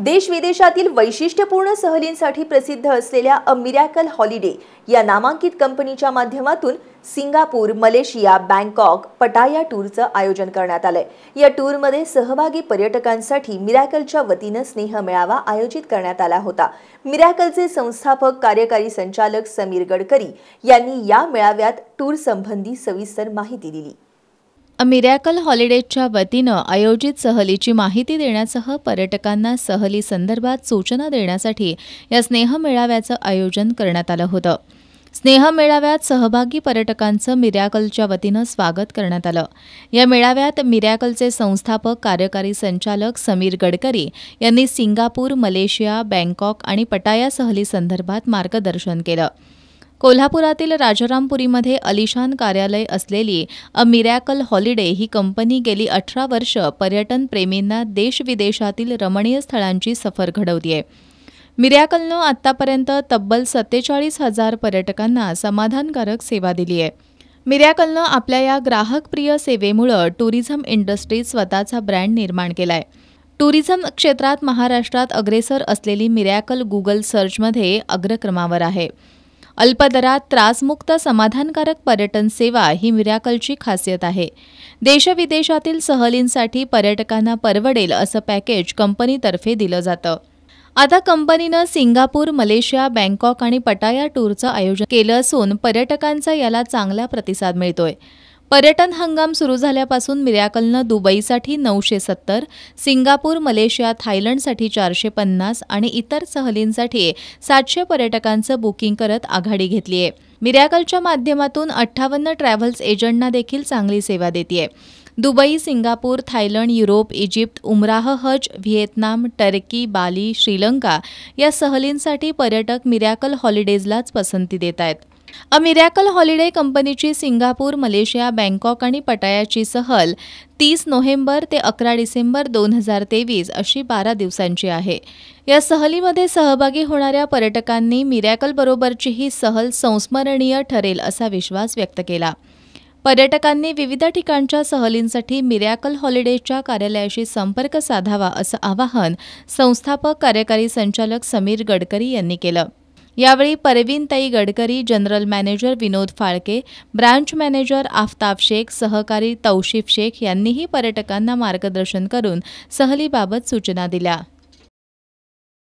देश विदेशातील वैशिष्ट्यपूर्ण सहलींसाठी प्रसिद्ध असलेल्या अ मिरॅकल हॉलिडे या नामांकित कंपनीच्या माध्यमातून सिंगापूर मलेशिया बँकॉक पटाया टूरचं आयोजन करण्यात आलंय या टूरमध्ये सहभागी पर्यटकांसाठी मिरॅकलच्या वतीनं स्नेह मेळावा आयोजित करण्यात आला होता मिरॅकलचे संस्थापक कार्यकारी संचालक समीर गडकरी यांनी या मेळाव्यात टूर संबंधी सविस्तर माहिती दिली मिरॅकल हॉलिडेजच्या वतीनं आयोजित सहलीची माहिती देण्यासह पर्यटकांना सहली संदर्भात सूचना देण्यासाठी या स्नेह मेळाव्याचं आयोजन करण्यात आलं होतं स्नेह मेळाव्यात सहभागी पर्यटकांचं मिरॅकलच्या वतीनं स्वागत करण्यात आलं या मेळाव्यात मिरॅकलचे संस्थापक कार्यकारी संचालक समीर गडकरी यांनी सिंगापूर मलेशिया बँकॉक आणि पटाया सहलीसंदर्भात मार्गदर्शन केलं कोल्हापुरातील राजारामपुरीमध्ये अलिशान कार्यालय असलेली अ मिरॅकल हॉलिडे ही कंपनी गेली अठरा वर्ष पर्यटन प्रेमींना देशविदेशातील रमणीय स्थळांची सफर आहे मिरॅकलनं आतापर्यंत तब्बल सत्तेचाळीस हजार पर्यटकांना समाधानकारक सेवा दिली आहे मिरॅकलनं आपल्या या ग्राहकप्रिय सेवेमुळं टुरिझम इंडस्ट्रीत स्वतःचा ब्रँड निर्माण केला आहे टुरिझम क्षेत्रात महाराष्ट्रात अग्रेसर असलेली मिरॅकल गुगल सर्चमध्ये अग्रक्रमावर आहे अल्पदरात त्रासमुक्त समाधानकारक पर्यटन सेवा ही मिरॅकलची खासियत आहे देशविदेशातील सहलींसाठी पर्यटकांना परवडेल असं पॅकेज कंपनीतर्फे दिलं जातं आता कंपनीनं सिंगापूर मलेशिया बँकॉक आणि पटाया टूरचं आयोजन केलं असून पर्यटकांचा याला चांगला प्रतिसाद मिळतोय पर्यटन हंगाम सुरू झाल्यापासून मिरॅकलनं दुबईसाठी नऊशे सत्तर सिंगापूर मलेशिया थायलंडसाठी चारशे पन्नास आणि इतर सहलींसाठी सातशे पर्यटकांचं बुकिंग करत आघाडी घेतली आहे मिरॅकलच्या माध्यमातून अठ्ठावन्न ट्रॅव्हल्स एजंटना देखील चांगली सेवा देते Dubai Singapore Thailand Europe Egypt उमराह हज व्हिएतनाम टर्की बाली श्रीलंका या सहलींसाठी पर्यटक मिरॅकल हॉलिडेजलाच पसंती देत आहेत अ मिरॅकल हॉलिडे कंपनीची सिंगापूर मलेशिया बँकॉक आणि पटायाची सहल तीस नोव्हेंबर ते अकरा डिसेंबर दोन हजार तेवीस अशी बारा दिवसांची आहे या सहलीमध्ये सहभागी होणाऱ्या पर्यटकांनी मिरॅकलबरोबरची ही सहल संस्मरणीय ठरेल असा विश्वास व्यक्त केला पर्यटकांनी विविध ठिकाणच्या सहलींसाठी मिरॅकल हॉलिडेच्या कार्यालयाशी संपर्क साधावा असं आवाहन संस्थापक कार्यकारी संचालक समीर गडकरी यांनी केलं यावेळी Parveen Tai Gadkari general manager Vinod Phalke branch manager Aftab Shaikh सहकारी तौशिफ शेख यांनीही पर्यटकांना मार्गदर्शन करून सहलीबाबत सूचना दिल्या